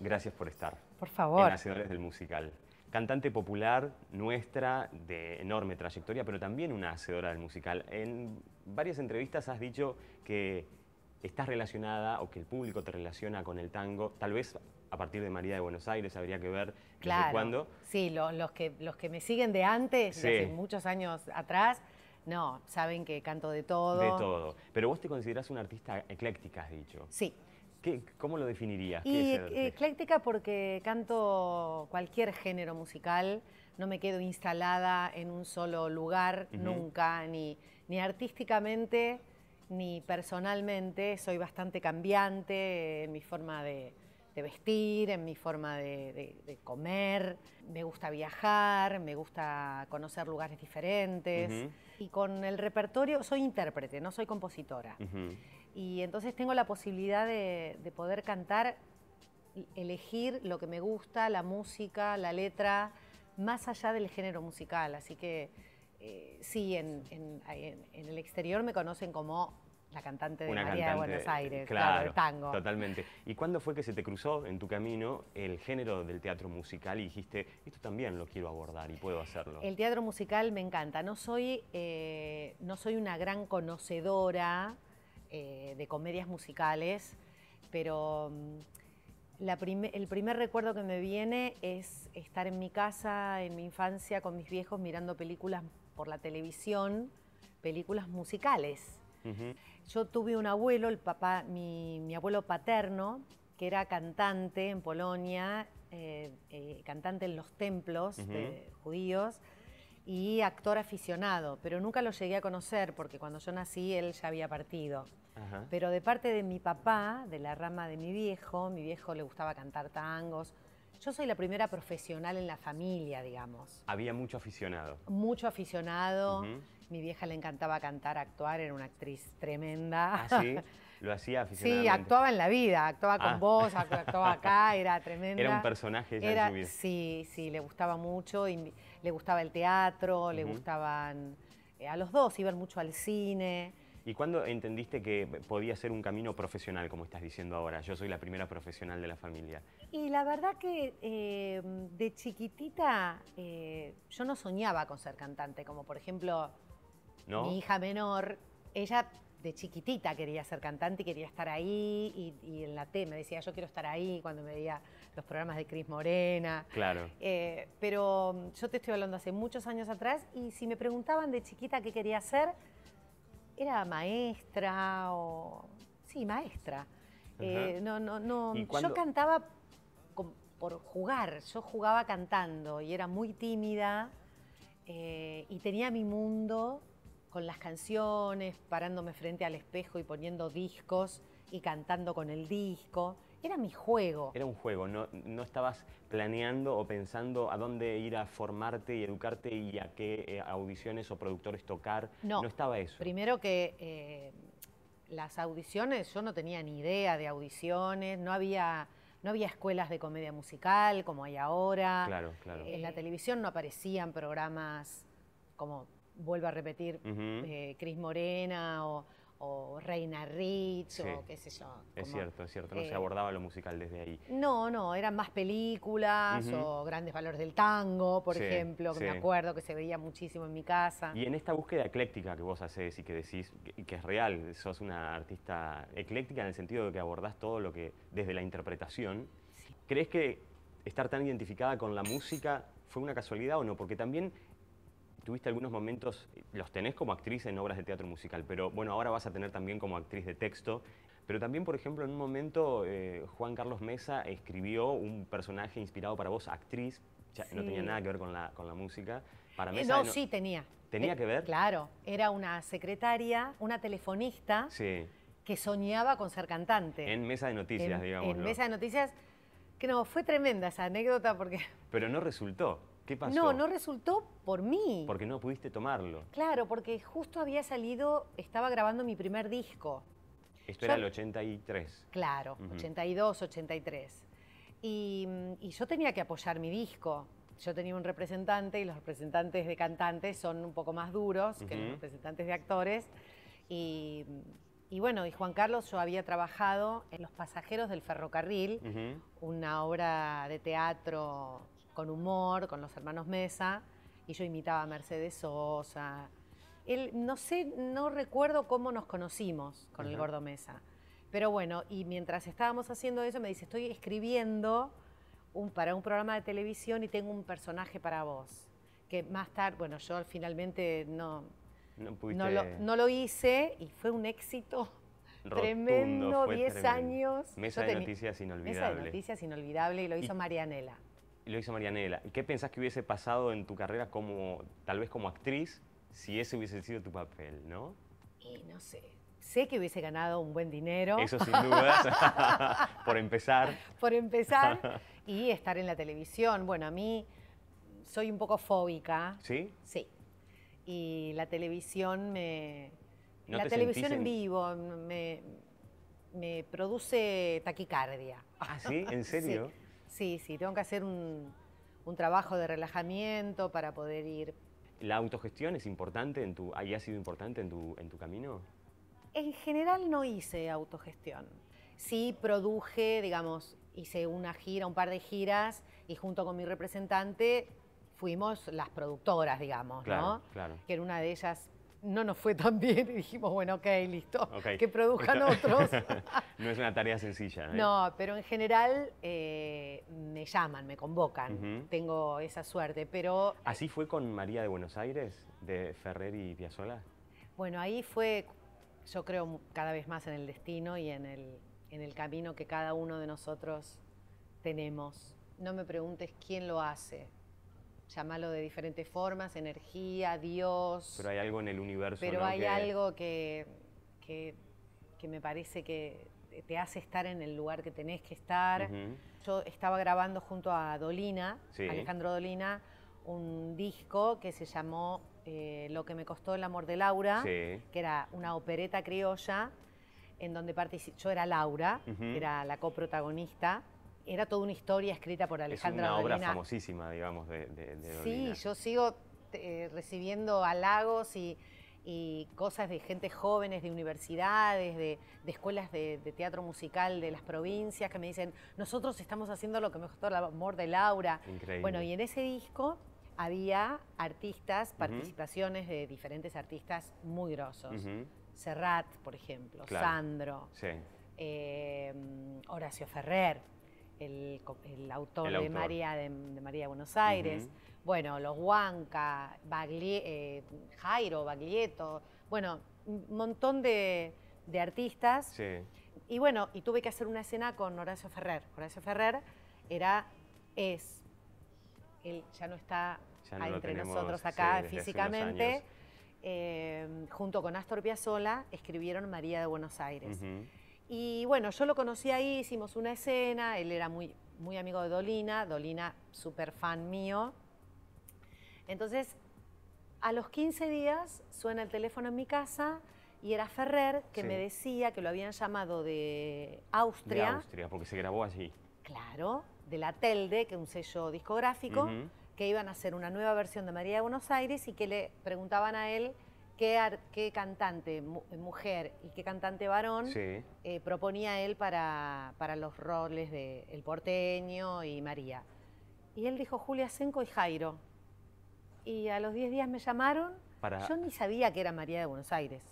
gracias por estar. Por favor. En Hacedores del Musical. Cantante popular nuestra, de enorme trayectoria, pero también una hacedora del musical. En varias entrevistas has dicho que estás relacionada o que el público te relaciona con el tango, tal vez a partir de María de Buenos Aires, habría que ver claro, desde cuándo. Sí, los, que, los que me siguen de antes, de hace muchos años atrás, no, saben que canto de todo. De todo. Pero vos te considerás una artista ecléctica, has dicho. Sí. ¿Cómo lo definirías? Y eh, ecléctica porque canto cualquier género musical, no me quedo instalada en un solo lugar nunca, ni, artísticamente ni personalmente. Soy bastante cambiante en mi forma de, vestir, en mi forma de, comer. Me gusta viajar, me gusta conocer lugares diferentes. Y con el repertorio, soy intérprete, no soy compositora. Y entonces tengo la posibilidad de, poder cantar, elegir lo que me gusta, la música, la letra, más allá del género musical. Así que eh, sí, en, el exterior me conocen como la cantante de María de Buenos eh, Aires, claro, el tango. Totalmente. ¿Y cuándo fue que se te cruzó en tu camino el género del teatro musical y dijiste, esto también lo quiero abordar y puedo hacerlo? El teatro musical me encanta. No soy, eh, no soy una gran conocedora eh, de comedias musicales, pero mm, el primer recuerdo que me viene es estar en mi casa, en mi infancia, con mis viejos mirando películas por la televisión, películas musicales. Yo tuve un abuelo, el papá, mi, abuelo paterno, que era cantante en Polonia, eh, eh, cantante en los templos judíos y actor aficionado, pero nunca lo llegué a conocer porque cuando yo nací él ya había partido. Pero de parte de mi papá, de la rama de mi viejo, mi viejo le gustaba cantar tangos. Yo soy la primera profesional en la familia, digamos. Había mucho aficionado. Mucho aficionado. Mi vieja le encantaba cantar, actuar, era una actriz tremenda. ¿Ah, sí? Lo hacía aficionado. Sí, actuaba en la vida, actuaba con ah. vos, actuaba acá, era tremenda. Era un personaje ya Sí, sí, le gustaba mucho. Y le gustaba el teatro, le gustaban... Eh, a los dos iban mucho al cine. ¿Y cuándo entendiste que podía ser un camino profesional, como estás diciendo ahora? Yo soy la primera profesional de la familia. Y la verdad que em, de chiquitita eh, yo no soñaba con ser cantante, como por ejemplo mi hija menor, ella de chiquitita quería ser cantante y quería estar ahí y, en la T me decía yo quiero estar ahí cuando me veía los programas de Cris Morena. Claro. Eh, pero mm, yo te estoy hablando hace muchos años atrás y si me preguntaban de chiquita qué quería ser, era maestra o... Sí, maestra. Eh, no, no, no. Yo cantaba por jugar, yo jugaba cantando y era muy tímida eh, y tenía mi mundo con las canciones, parándome frente al espejo y poniendo discos y cantando con el disco. Era mi juego. Era un juego, no, no estabas planeando o pensando a dónde ir a formarte y educarte y a qué eh, audiciones o productores tocar. No, no estaba eso. Primero que eh, las audiciones, yo no tenía ni idea de audiciones, no había, no había escuelas de comedia musical como hay ahora. Claro, claro. en la eh. televisión no aparecían programas como vuelvo a repetir, eh, Cris Morena o, Reina Rich, o qué sé yo. es cierto, es cierto, no se eh, abordaba lo musical desde ahí. No, no, eran más películas o grandes valores del tango, por ejemplo, que me acuerdo que se veía muchísimo en mi casa. Y en esta búsqueda ecléctica que vos haces y que decís que, que es real, sos una artista ecléctica en el sentido de que abordás todo lo que desde la interpretación, ¿crees que estar tan identificada con la música fue una casualidad o no? Porque también tuviste algunos momentos, los tenés como actriz en obras de teatro musical, pero bueno, ahora vas a tener también como actriz de texto. Pero también, por ejemplo, en un momento eh, Juan Carlos Mesa escribió un personaje inspirado para vos, actriz, no tenía nada que ver con la, con la música. Para eh, Mesa, no, sí tenía. ¿Tenía eh, que ver? Claro, era una secretaria, una telefonista que soñaba con ser cantante. En Mesa de Noticias, digamos. En Mesa de Noticias, que no, fue tremenda esa anécdota porque... Pero no resultó. ¿Qué pasó? No, no resultó por mí. Porque no pudiste tomarlo. Claro, porque justo había salido, estaba grabando mi primer disco. Esto era el 83. Claro, 82, 83. Y, yo tenía que apoyar mi disco. Yo tenía un representante y los representantes de cantantes son un poco más duros que los representantes de actores. Y, bueno, y Juan Carlos yo había trabajado en Los Pasajeros del Ferrocarril, una obra de teatro con humor, con los hermanos Mesa, y yo imitaba a Mercedes Sosa. Él, no sé, no recuerdo cómo nos conocimos con el Gordo Mesa. Pero bueno, y mientras estábamos haciendo eso, me dice, estoy escribiendo un, para un programa de televisión y tengo un personaje para vos. Que más tarde, bueno, yo finalmente no, no, lo, hice y fue un éxito tremendo, 10 años. Mesa de noticias inolvidable. Mesa de noticias inolvidable y lo hizo Marianela lo dice Marianela. ¿Qué pensás que hubiese pasado en tu carrera como, tal vez como actriz, si ese hubiese sido tu papel, no? no sé. Sé que hubiese ganado un buen dinero. Eso sin dudas, por empezar. Por empezar y estar en la televisión. Bueno, a mí soy un poco fóbica. ¿Sí? Sí. Y la televisión me... la televisión en... vivo me, me produce taquicardia. ¿Ah, sí? ¿En serio? Sí, sí, tengo que hacer un, un trabajo de relajamiento para poder ir. ¿La autogestión es importante en tu, ha sido importante en tu, en tu camino? En general no hice autogestión. Sí produje, digamos, hice una gira, un par de giras y junto con mi representante fuimos las productoras, digamos, ¿no? Claro. Que era una de ellas no nos fue tan bien y dijimos, bueno, ok, listo, que produzcan otros. no es una tarea sencilla. ¿eh? No, pero en general eh, me llaman, me convocan, tengo esa suerte, pero... ¿Así fue con María de Buenos Aires, de Ferrer y Piazzolla? Bueno, ahí fue, yo creo, cada vez más en el destino y en el, en el camino que cada uno de nosotros tenemos. No me preguntes quién lo hace, llámalo de diferentes formas, energía, Dios. Pero hay algo en el universo. Pero hay algo que, que, me parece que te hace estar en el lugar que tenés que estar. Yo estaba grabando junto a Dolina, Alejandro Dolina, un disco que se llamó eh, Lo que me costó el amor de Laura, que era una opereta criolla en donde yo era Laura, que era la coprotagonista, era toda una historia escrita por Alejandra. Es una obra famosísima, digamos, de, Sí, yo sigo eh, recibiendo halagos y, cosas de gente jóvenes, de universidades, de, escuelas de, teatro musical de las provincias que me dicen, nosotros estamos haciendo lo que mejor el amor de Laura. Increíble. Bueno, y en ese disco había artistas, participaciones de diferentes artistas muy grosos. Serrat, por ejemplo, Sandro, eh, Horacio Ferrer el, autor, De, María, de, María Buenos Aires, bueno, los Huanca, eh, Jairo, Baglietto, bueno, un montón de, artistas. Y bueno, y tuve que hacer una escena con Horacio Ferrer. Horacio Ferrer era, es, él ya no está entre nosotros acá físicamente, eh, junto con Astor Piazzolla escribieron María de Buenos Aires. Y bueno, yo lo conocí ahí, hicimos una escena, él era muy, muy amigo de Dolina, Dolina súper fan mío. Entonces, a los 15 días suena el teléfono en mi casa y era Ferrer que me decía que lo habían llamado de Austria. De Austria, porque se grabó allí. Claro, de la Telde, que es un sello discográfico, que iban a hacer una nueva versión de María de Buenos Aires y que le preguntaban a él qué, cantante mujer y qué cantante varón eh, proponía él para, para, los roles de El Porteño y María. Y él dijo Julia Senco y Jairo. Y a los 10 días me llamaron. Yo ni sabía que era María de Buenos Aires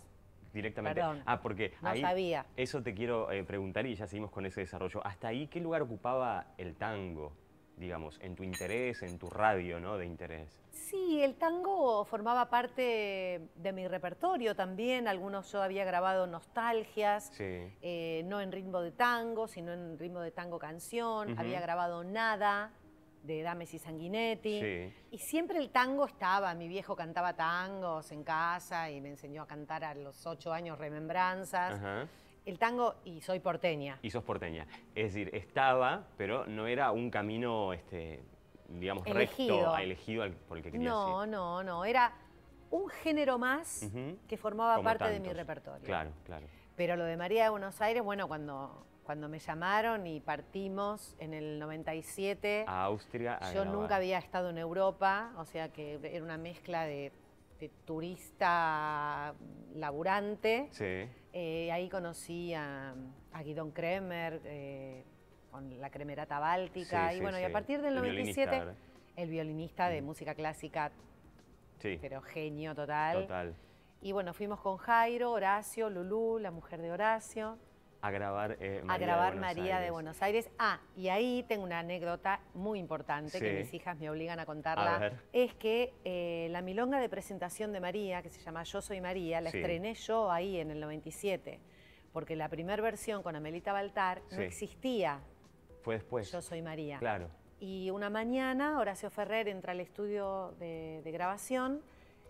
directamente. ah, porque no sabía. Eso te quiero eh, preguntar y ya seguimos con ese desarrollo. ¿Hasta ahí qué lugar ocupaba el tango? digamos, en tu interés, en tu radio, ¿no? De interés. Sí, el tango formaba parte de mi repertorio también. Algunos yo había grabado nostalgias, eh, no en ritmo de tango, sino en ritmo de tango canción. Había grabado nada de Dames y Sanguinetti. Y siempre el tango estaba. Mi viejo cantaba tangos en casa y me enseñó a cantar a los ocho años remembranzas el tango y soy porteña. Y sos porteña. Es decir, estaba, pero no era un camino, este, digamos, elegido. recto, elegido por el que querías No, ir. no, no. Era un género más que formaba parte de mi repertorio. Claro, claro. Pero lo de María de Buenos Aires, bueno, cuando, cuando me llamaron y partimos en el 97... A Austria. A yo nunca había estado en Europa, o sea que era una mezcla de, de turista laburante. Sí eh, ahí conocí a, Guidón Kremer, eh, con la Cremerata Báltica. y bueno, y a partir del 97, el violinista de mm. música clásica, pero genio total. Total. Y bueno, fuimos con Jairo, Horacio, Lulú, la mujer de Horacio a grabar, María, eh, a grabar de María de Buenos Aires. Ah, y ahí tengo una anécdota muy importante que mis hijas me obligan a contarla. es que eh, la milonga de presentación de María, que se llama Yo Soy María, la estrené yo ahí en el 97, porque la primera versión con Amelita Baltar no existía. Fue después. Yo Soy María. Claro. Y una mañana Horacio Ferrer entra al estudio de, grabación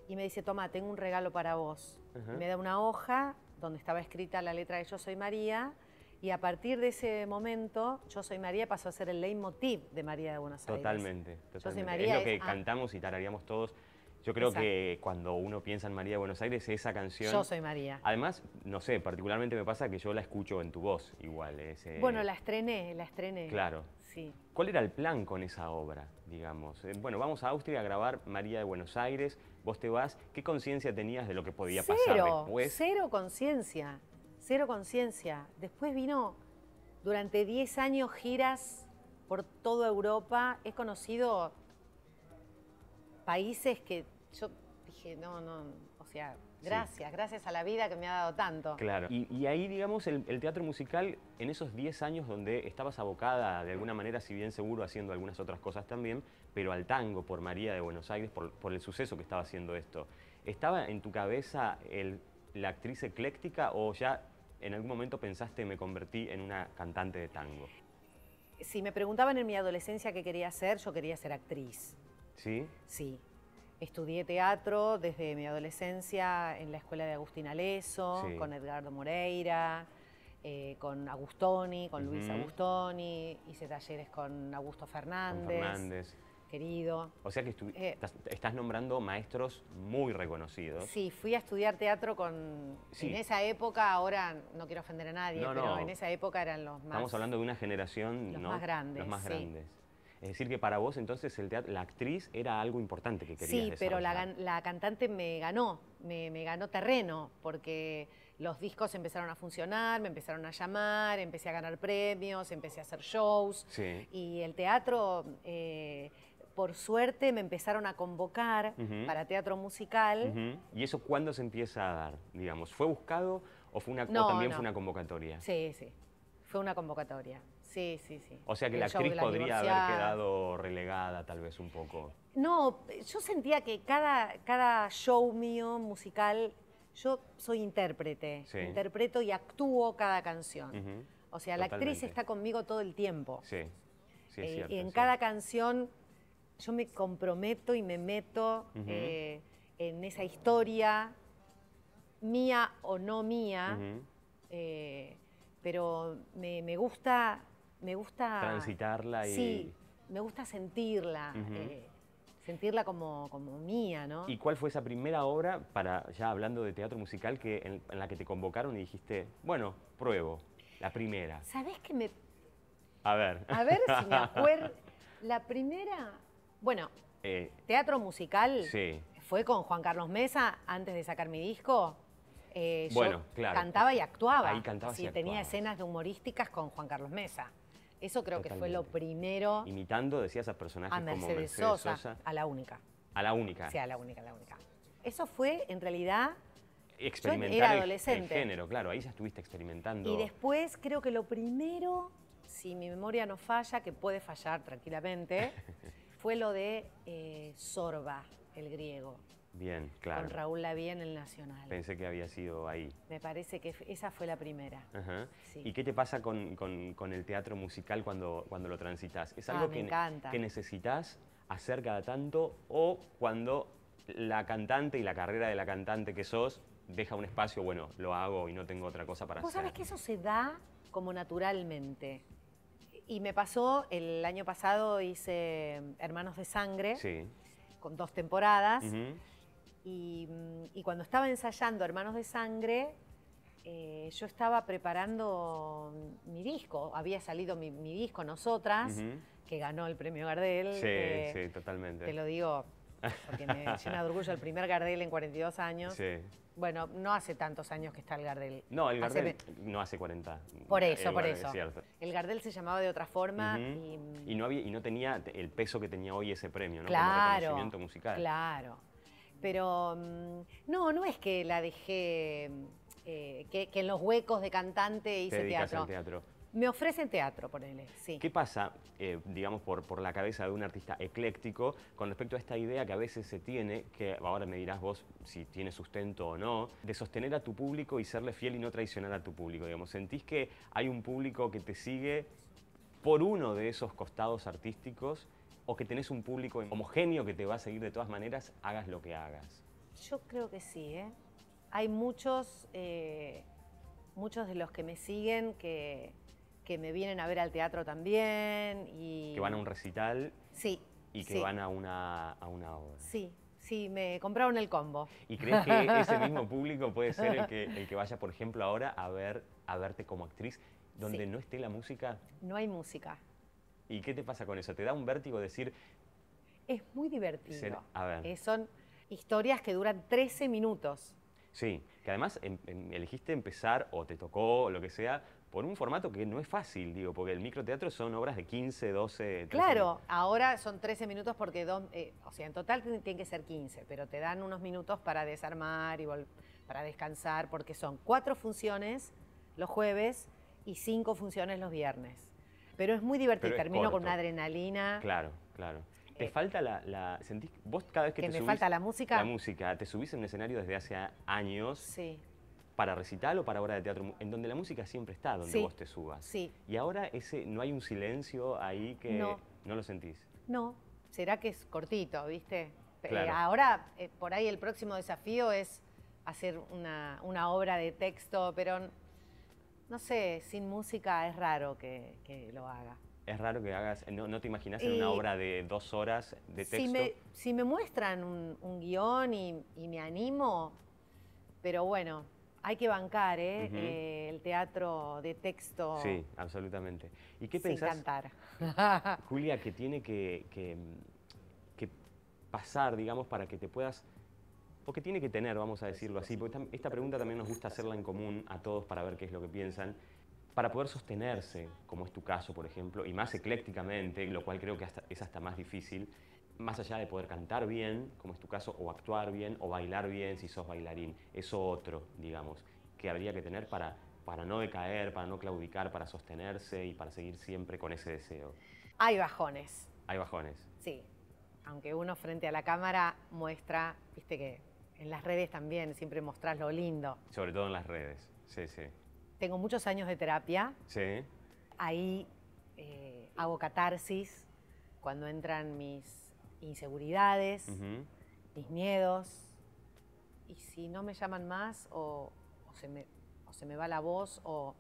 y me dice, toma, tengo un regalo para vos. Me da una hoja donde estaba escrita la letra de Yo Soy María, y a partir de ese momento, Yo Soy María pasó a ser el leitmotiv de María de Buenos Aires. Totalmente, totalmente. Yo Soy María es lo que cantamos y tararíamos todos. Yo creo que cuando uno piensa en María de Buenos Aires, esa canción... Yo soy María. Además, no sé, particularmente me pasa que yo la escucho en tu voz igual. Eh, bueno, la estrené, la estrené. Claro. ¿Cuál era el plan con esa obra, digamos? Eh, bueno, vamos a Austria a grabar María de Buenos Aires, vos te vas, ¿qué conciencia tenías de lo que podía pasar después? Cero conciencia, cero conciencia. Después vino durante 10 años giras por toda Europa, he conocido países que yo dije, no, no, o sea, Gracias, gracias a la vida que me ha dado tanto. Claro, y, ahí, digamos, el, teatro musical, en esos 10 años donde estabas abocada, de alguna manera, si bien seguro, haciendo algunas otras cosas también, pero al tango por María de Buenos Aires, por, el suceso que estaba haciendo esto, ¿estaba en tu cabeza la actriz ecléctica o ya en algún momento pensaste me convertí en una cantante de tango? Si me preguntaban en mi adolescencia qué quería ser, yo quería ser actriz. ¿Sí? Sí, Estudié teatro desde mi adolescencia en la escuela de Agustín Aleso, con Edgardo Moreira, eh, con Agustoni, con Luis Agustoni, hice talleres con Augusto Fernández. Querido. O sea que eh, estás, nombrando maestros muy reconocidos. Sí, fui a estudiar teatro con... En esa época, ahora no quiero ofender a nadie, pero en esa época eran los más... Estamos hablando de una generación... Los más grandes. Los más grandes. Es decir, que para vos entonces la actriz era algo importante que querías Sí, pero la, cantante me ganó, me, ganó terreno, porque los discos empezaron a funcionar, me empezaron a llamar, empecé a ganar premios, empecé a hacer shows. Y el teatro, eh, por suerte, me empezaron a convocar para teatro musical. ¿Y eso cuándo se empieza a dar? Digamos, ¿fue buscado o, fue también fue una convocatoria? Sí, sí, fue una convocatoria. Sí, sí, sí. O sea que la actriz podría haber quedado relegada tal vez un poco. No, yo sentía que cada, cada show mío musical, yo soy intérprete, interpreto y actúo cada canción. O sea, la actriz está conmigo todo el tiempo. Sí, sí, es eh, cierto. Y en cada canción yo me comprometo y me meto eh, en esa historia, mía o no mía, eh, pero me gusta me gusta... Transitarla y... Sí, me gusta sentirla, eh, sentirla como, mía, ¿no? ¿Y cuál fue esa primera obra, para ya hablando de teatro musical, que en, la que te convocaron y dijiste, bueno, pruebo, la primera? sabes que me... A ver. A ver si me acuerdo. La primera, bueno, eh. teatro musical fue con Juan Carlos Mesa antes de sacar mi disco. Eh, bueno, yo claro. cantaba y actuaba. Ahí cantaba y tenía escenas de humorísticas con Juan Carlos Mesa. Eso creo que fue lo primero. Imitando, decías, a personajes a como Mercedes Sosa, A la única. A la única. Sí, a la única, la única. Eso fue, en realidad... Experimentar era adolescente. género, claro. Ahí ya estuviste experimentando. Y después creo que lo primero, si mi memoria no falla, que puede fallar tranquilamente, fue lo de eh, Sorba, el griego. Bien, claro. Con Raúl vi en el Nacional. Pensé que había sido ahí. Me parece que esa fue la primera. ¿Y qué te pasa con, el teatro musical cuando, cuando lo transitas? ¿Es algo ah, que, que necesitas hacer cada tanto o cuando la cantante y la carrera de la cantante que sos deja un espacio, bueno, lo hago y no tengo otra cosa para hacer? Vos sabés que eso se da como naturalmente. Y me pasó, el año pasado hice Hermanos de Sangre, con dos temporadas. Mm, y, cuando estaba ensayando Hermanos de Sangre, eh, yo estaba preparando mi disco, había salido mi, disco Nosotras, que ganó el premio Gardel. Sí, eh, sí, totalmente. Te lo digo porque me llena de orgullo el primer Gardel en 42 años. Sí. Bueno, no hace tantos años que está el Gardel. No, el Gardel no hace 40. Por eh, eso, por eso. El Gardel se llamaba de otra forma. Mm, y... no había, y no tenía el peso que tenía hoy ese premio, ¿no? Claro. Como reconocimiento musical. Claro. Pero mm, no, no es que la dejé, mm, eh, que, en los huecos de cantante hice teatro. teatro. Me ofrecen teatro, ponele, sí. ¿Qué pasa, eh, digamos, por, la cabeza de un artista ecléctico con respecto a esta idea que a veces se tiene, que ahora me dirás vos si tiene sustento o no, de sostener a tu público y serle fiel y no traicionar a tu público, digamos? ¿Sentís que hay un público que te sigue por uno de esos costados artísticos o que tenés un público homogéneo que te va a seguir de todas maneras, hagas lo que hagas? Yo creo que sí, ¿eh? Hay muchos, eh, muchos de los que me siguen que, que me vienen a ver al teatro también. Y... Que van a un recital. Sí. Y que van a una, a una obra. Sí, sí, me compraron el combo. ¿Y crees que ese mismo público puede ser el que, el que vaya, por ejemplo, ahora a, ver, a verte como actriz, donde no esté la música? No hay música. ¿Y qué te pasa con eso? ¿Te da un vértigo decir... Es muy divertido. Eh, son historias que duran 13 minutos. Sí, que además em, em, elegiste empezar o te tocó o lo que sea por un formato que no es fácil, digo, porque el microteatro son obras de 15, 12... 13 claro, ahora son 13 minutos porque, eh, o sea, en total tienen que ser 15, pero te dan unos minutos para desarmar y para descansar, porque son cuatro funciones los jueves y cinco funciones los viernes. Pero es muy divertido, termino con una adrenalina. Claro, claro. Eh, ¿Te falta la, sentís, vos cada vez que, te me falta la música? La música, te subís en un escenario desde hace años. Sí. Para recital o para obra de teatro, en donde la música siempre está, donde vos te subas. Sí. Y ahora ese, no hay un silencio ahí que no, lo sentís. No, será que es cortito, ¿viste? Eh, claro. ahora, eh, por ahí el próximo desafío es hacer una, una obra de texto, pero no sé, sin música es raro que, lo haga. Es raro que hagas, eh, no, te imaginas en una obra de dos horas de texto. Si me, muestran un, guión y, me animo, pero bueno, hay que bancar ¿eh? Eh, el teatro de texto. Sí, absolutamente. ¿Y qué pensás? cantar. Julia, que tiene que pasar, digamos, para que te puedas o qué tiene que tener, vamos a decirlo así, porque esta pregunta también nos gusta hacerla en común a todos para ver qué es lo que piensan, para poder sostenerse, como es tu caso, por ejemplo, y más eclécticamente, lo cual creo que es hasta más difícil, más allá de poder cantar bien, como es tu caso, o actuar bien, o bailar bien si sos bailarín, eso otro, digamos, que habría que tener para, para no decaer, para no claudicar, para sostenerse y para seguir siempre con ese deseo. Hay bajones. Hay bajones. Sí, aunque uno frente a la cámara muestra, viste que en las redes también siempre mostrás lo lindo. Sobre todo en las redes, sí, sí. Tengo muchos años de terapia. Sí. Ahí eh, hago catarsis cuando entran mis inseguridades, mis miedos. Y si no me llaman más o, se, me, va la voz o,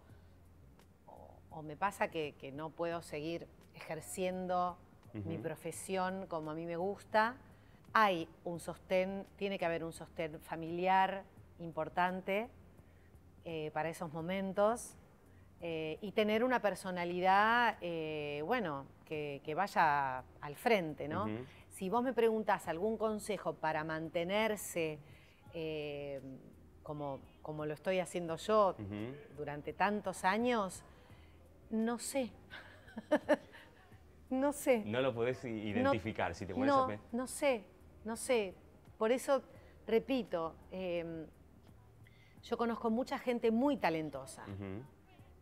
me pasa que, no puedo seguir ejerciendo mi profesión como a mí me gusta, hay un sostén, tiene que haber un sostén familiar importante eh, para esos momentos eh, y tener una personalidad, eh, bueno, que, vaya al frente, Si vos me preguntás algún consejo para mantenerse como, lo estoy haciendo yo durante tantos años, no sé. No sé. No lo podés identificar si te pones no, No sé no sé, por eso, repito, em, yo conozco mucha gente muy talentosa,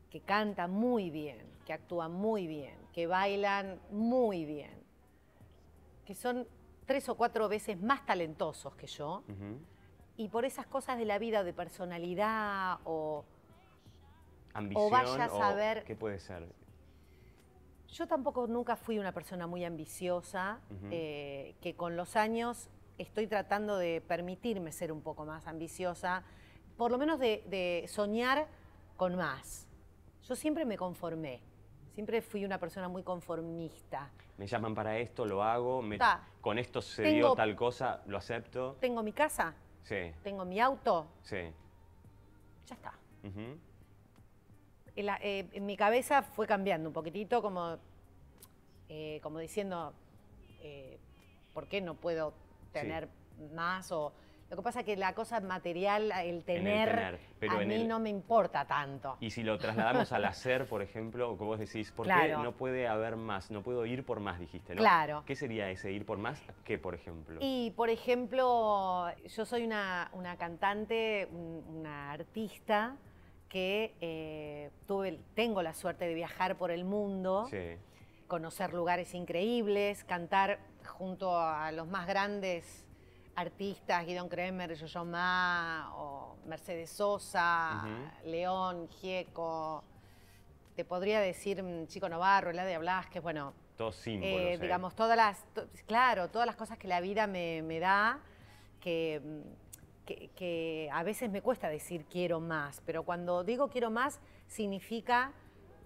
que canta muy bien, que actúa muy bien, que bailan muy bien, que son tres o cuatro veces más talentosos que yo, y por esas cosas de la vida, de personalidad o... o vaya a saber... ¿Qué puede ser? Yo tampoco nunca fui una persona muy ambiciosa, eh, que con los años estoy tratando de permitirme ser un poco más ambiciosa, por lo menos de, soñar con más. Yo siempre me conformé, siempre fui una persona muy conformista. Me llaman para esto, lo hago, me, con esto se dio tal cosa, lo acepto. Tengo mi casa, sí. tengo mi auto, sí. ya está. Eh, en mi cabeza fue cambiando un poquitito, como, eh, como diciendo, eh, ¿por qué no puedo tener más? O, lo que pasa es que la cosa material, el tener, a mí no me importa tanto. Y si lo trasladamos al hacer, por ejemplo, como vos decís, ¿por qué no puede haber más? No puedo ir por más, dijiste, Claro. ¿Qué sería ese ir por más? ¿Qué, por ejemplo? Y, por ejemplo, yo soy una cantante, una artista que eh, tuve, tengo la suerte de viajar por el mundo, conocer lugares increíbles, cantar junto a los más grandes artistas, Guidón Kremer, Yo Ma, o Mercedes Sosa, León, Gieco, te podría decir mm, Chico Novarro, Eladia Blasquez, bueno. Todos símbolos. Eh, eh. Digamos, todas las, claro, todas las cosas que la vida me, me da, que mm, que, a veces me cuesta decir quiero más, pero cuando digo quiero más significa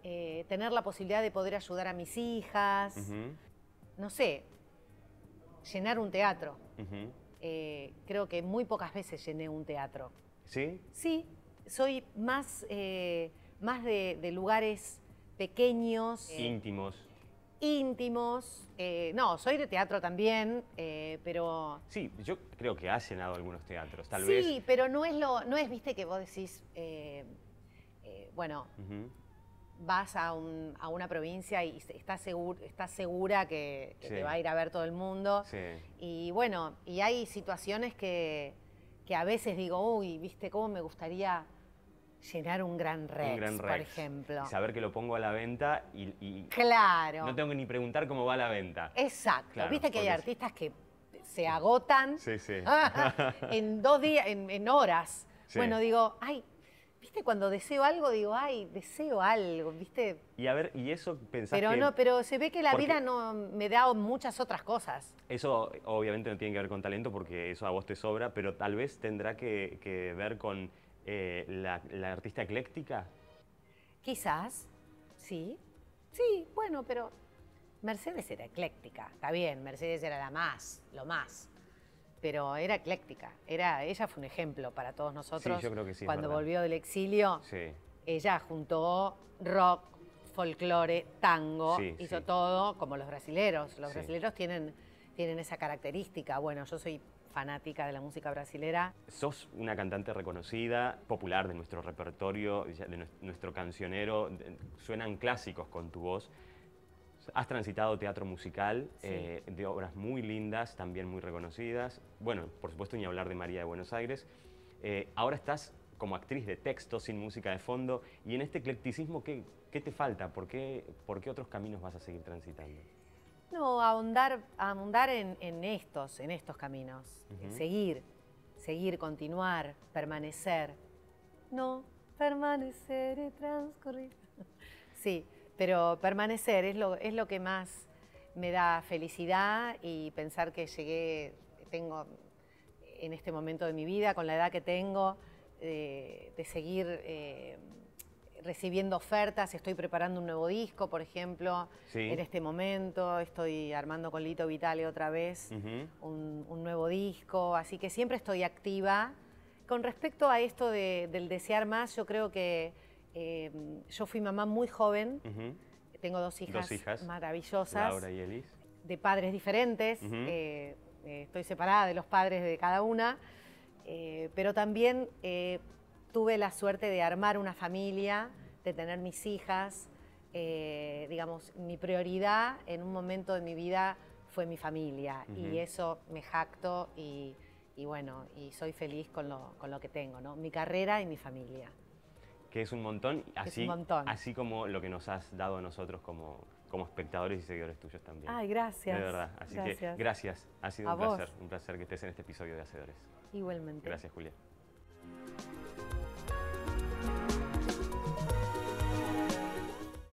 eh, tener la posibilidad de poder ayudar a mis hijas, no sé, llenar un teatro. Eh, creo que muy pocas veces llené un teatro. ¿Sí? Sí, soy más, eh, más de, lugares pequeños. Íntimos íntimos. Eh, no, soy de teatro también, eh, pero... Sí, yo creo que has llenado algunos teatros, tal vez. Sí, pero no es, lo, no es, viste, que vos decís, eh, bueno, vas a, una provincia y estás, seguro, segura que, te va a ir a ver todo el mundo. Y bueno, y hay situaciones que, que a veces digo, uy, viste, cómo me gustaría llenar un gran Rex, por ejemplo. saber que lo pongo a la venta y, Claro. No tengo que ni preguntar cómo va la venta. Exacto. Viste que hay artistas que se agotan sí, sí. en dos días, en, horas. Bueno, digo, ay, ¿Viste? Cuando deseo algo, digo, ay, deseo algo, ¿viste? Y a ver, y eso pensás Pero no, pero se ve que la vida no me da muchas otras cosas. Eso obviamente no tiene que ver con talento porque eso a vos te sobra, pero tal vez tendrá que ver con eh, la, artista ecléctica? Quizás, sí. Sí, bueno, pero Mercedes era ecléctica, está bien, Mercedes era la más, lo más, pero era ecléctica, era, ella fue un ejemplo para todos nosotros. Sí, yo creo que sí. Cuando volvió del exilio, ella juntó rock, folclore, tango, hizo todo como los brasileros. Los brasileros tienen, tienen esa característica. Bueno, yo soy fanática de la música brasilera. Sos una cantante reconocida, popular de nuestro repertorio, de nuestro cancionero, suenan clásicos con tu voz. Has transitado teatro musical, eh, de obras muy lindas, también muy reconocidas. Bueno, por supuesto, ni hablar de María de Buenos Aires. Eh, ahora estás como actriz de texto, sin música de fondo. Y en este eclecticismo, ¿qué, qué te falta? ¿Por qué, ¿Por qué otros caminos vas a seguir transitando? No, ahondar, en, en estos, en estos caminos. Seguir, seguir, continuar, permanecer. No, permanecer y transcurrir. sí, pero permanecer es lo, es lo que más me da felicidad y pensar que llegué, tengo en este momento de mi vida, con la edad que tengo, eh, de seguir eh, recibiendo ofertas, estoy preparando un nuevo disco, por ejemplo, en este momento, estoy armando con Lito Vitale otra vez un, nuevo disco, así que siempre estoy activa. Con respecto a esto del desear más, yo creo que em, yo fui mamá muy joven, tengo dos hijas, maravillosas, Laura y Elis. de padres diferentes, eh, eh, estoy separada de los padres de cada una, eh, pero también tuve la suerte de armar una familia, de tener mis hijas. Eh, digamos, mi prioridad en un momento de mi vida fue mi familia y eso me jacto y, bueno, y soy feliz con lo, con lo que tengo, ¿no? Mi carrera y mi familia. Que es un montón, así, así como lo que nos has dado a nosotros como, como espectadores y seguidores tuyos también. Ay, gracias. De verdad. Así gracias. que gracias. Ha sido un placer, un placer que estés en este episodio de Hacedores. Igualmente. Gracias, Julia.